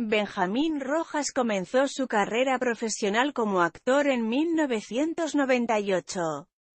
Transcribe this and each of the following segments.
Benjamín Rojas comenzó su carrera profesional como actor en 1998,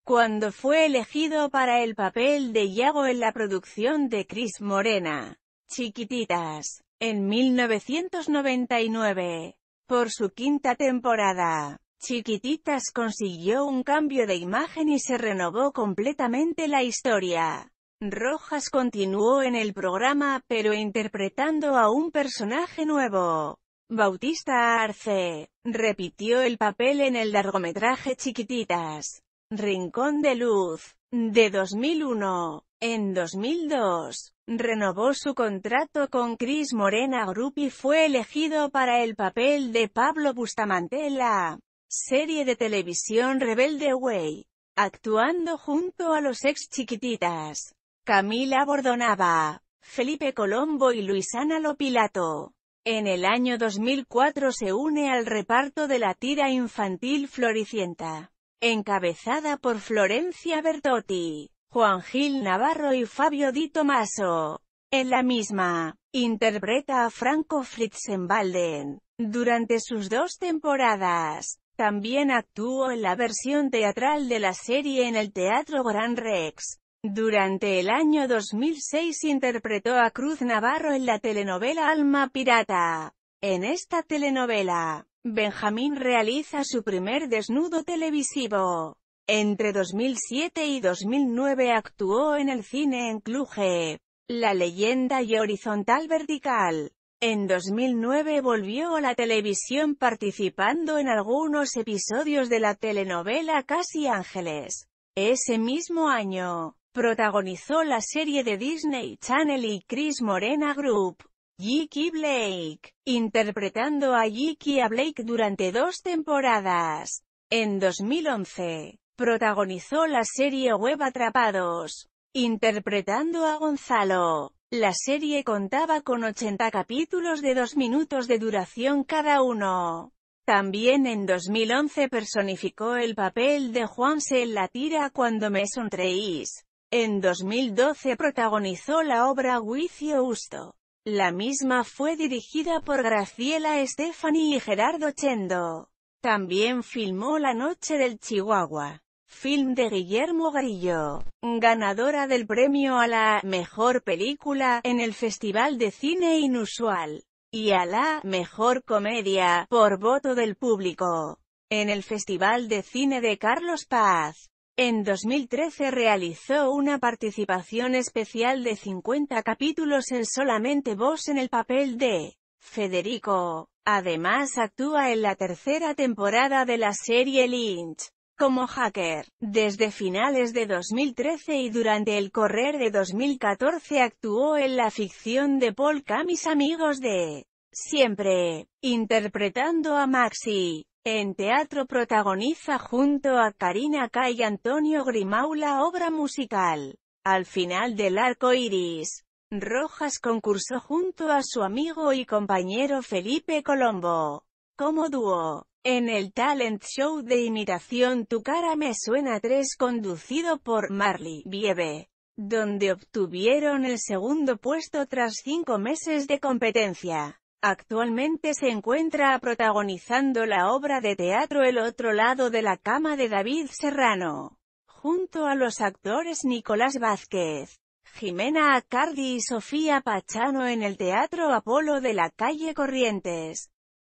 cuando fue elegido para el papel de Yago en la producción de Chris Morena, Chiquititas, en 1999. Por su quinta temporada, Chiquititas consiguió un cambio de imagen y se renovó completamente la historia. Rojas continuó en el programa, pero interpretando a un personaje nuevo. Bautista Arce, repitió el papel en el largometraje Chiquititas, Rincón de Luz, de 2001. En 2002, renovó su contrato con Cris Morena Group y fue elegido para el papel de Pablo Bustamante en la serie de televisión Rebelde Way, actuando junto a los ex Chiquititas. Camila Bordonaba, Felipe Colombo y Luisana Lopilato. En el año 2004 se une al reparto de la tira infantil Floricienta, encabezada por Florencia Bertotti, Juan Gil Navarro y Fabio Di Tomaso. En la misma, interpreta a Franco Fritzenbalden, durante sus dos temporadas. También actuó en la versión teatral de la serie en el Teatro Gran Rex. Durante el año 2006 interpretó a Cruz Navarro en la telenovela Alma Pirata. En esta telenovela, Benjamín realiza su primer desnudo televisivo. Entre 2007 y 2009 actuó en el cine en Cluje, La leyenda y Horizontal Vertical. En 2009 volvió a la televisión participando en algunos episodios de la telenovela Casi Ángeles. Ese mismo año, Protagonizó la serie de Disney Channel y Chris Morena Group, Jiki Blake, interpretando a y a Blake durante dos temporadas. En 2011, protagonizó la serie web Atrapados, interpretando a Gonzalo. La serie contaba con 80 capítulos de dos minutos de duración cada uno. También en 2011 personificó el papel de Juanse en la tira Cuando me sonreís, en 2012 protagonizó la obra Juicio Usto. La misma fue dirigida por Graciela Estefani y Gerardo Chendo. También filmó La noche del Chihuahua, film de Guillermo Grillo, ganadora del premio a la «Mejor Película» en el Festival de Cine Inusual, y a la «Mejor Comedia» por voto del público, en el Festival de Cine de Carlos Paz. En 2013 realizó una participación especial de 50 capítulos en Solamente Vos en el papel de Federico. Además actúa en la tercera temporada de la serie Lynch como hacker. Desde finales de 2013 y durante el correr de 2014 actuó en la ficción de Paul Mis amigos de siempre, interpretando a Maxi. En teatro protagoniza junto a Karina K y Antonio Grimau la obra musical Al final del arco iris. Rojas concursó junto a su amigo y compañero Felipe Colombo como dúo en el talent show de imitación Tu cara me suena 3 conducido por Marley Biebe, donde obtuvieron el segundo puesto tras cinco meses de competencia. Actualmente se encuentra protagonizando la obra de teatro El otro lado de la cama de David Serrano, junto a los actores Nicolás Vázquez, Jimena Acardi y Sofía Pachano en el Teatro Apolo de la calle Corrientes.